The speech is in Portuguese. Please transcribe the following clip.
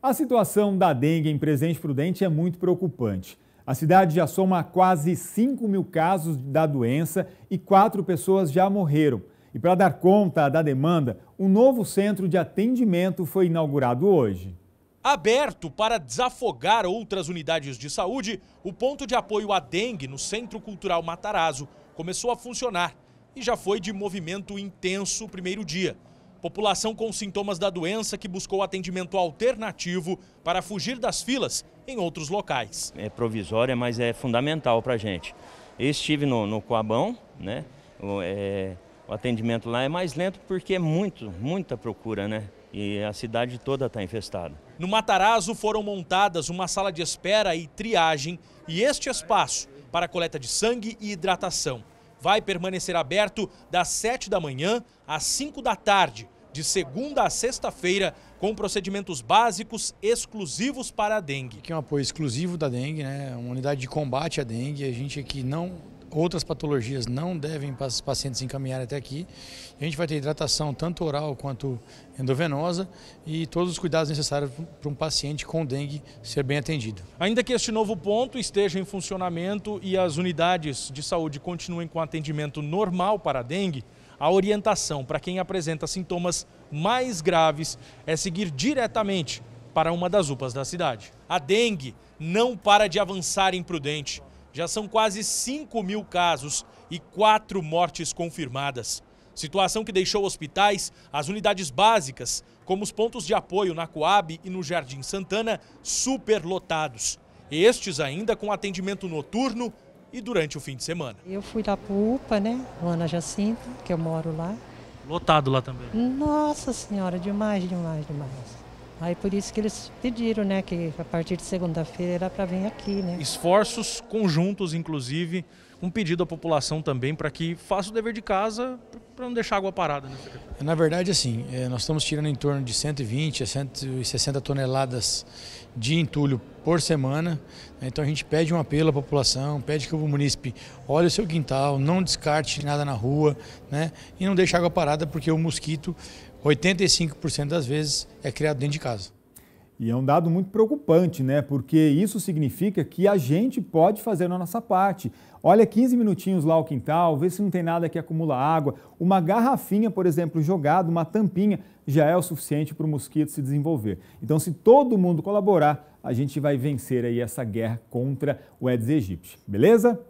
A situação da dengue em Presidente Prudente é muito preocupante. A cidade já soma quase 5 mil casos da doença e quatro pessoas já morreram. E para dar conta da demanda, um novo centro de atendimento foi inaugurado hoje. Aberto para desafogar outras unidades de saúde, o ponto de apoio à dengue no Centro Cultural Matarazzo começou a funcionar e já foi de movimento intenso o primeiro dia. População com sintomas da doença que buscou atendimento alternativo para fugir das filas em outros locais. É provisória, mas é fundamental para a gente. Eu estive no, no Coabão, né? O, é, o atendimento lá é mais lento porque é muito, muita procura, né? E a cidade toda está infestada. No Matarazzo foram montadas uma sala de espera e triagem e este espaço para coleta de sangue e hidratação vai permanecer aberto das 7 da manhã às 5 da tarde, de segunda a sexta-feira, com procedimentos básicos exclusivos para a dengue. Que é um apoio exclusivo da dengue, né? Uma unidade de combate à dengue. A gente aqui não outras patologias não devem os pacientes encaminhar até aqui. A gente vai ter hidratação tanto oral quanto endovenosa e todos os cuidados necessários para um paciente com dengue ser bem atendido. Ainda que este novo ponto esteja em funcionamento e as unidades de saúde continuem com atendimento normal para a dengue, a orientação para quem apresenta sintomas mais graves é seguir diretamente para uma das UPAs da cidade. A dengue não para de avançar imprudente. Já são quase 5 mil casos e quatro mortes confirmadas. Situação que deixou hospitais, as unidades básicas, como os pontos de apoio na Coab e no Jardim Santana, superlotados. Estes ainda com atendimento noturno e durante o fim de semana. Eu fui lá para UPA, né? Ana Jacinto, que eu moro lá. Lotado lá também? Nossa Senhora, demais, demais, demais. Aí por isso que eles pediram, né, que a partir de segunda-feira era para vir aqui, né? Esforços conjuntos, inclusive, um pedido à população também para que faça o dever de casa, para não deixar água parada, né, Na verdade, assim, eh, nós estamos tirando em torno de 120 a 160 toneladas de entulho por semana. Né? Então a gente pede um apelo à população, pede que o munícipe olhe o seu quintal, não descarte nada na rua, né? E não deixe água parada, porque o mosquito, 85% das vezes, é criado dentro de casa. E é um dado muito preocupante, né? Porque isso significa que a gente pode fazer na nossa parte. Olha 15 minutinhos lá ao quintal, vê se não tem nada que acumula água. Uma garrafinha, por exemplo, jogada, uma tampinha, já é o suficiente para o mosquito se desenvolver. Então, se todo mundo colaborar, a gente vai vencer aí essa guerra contra o Aedes aegypti, beleza?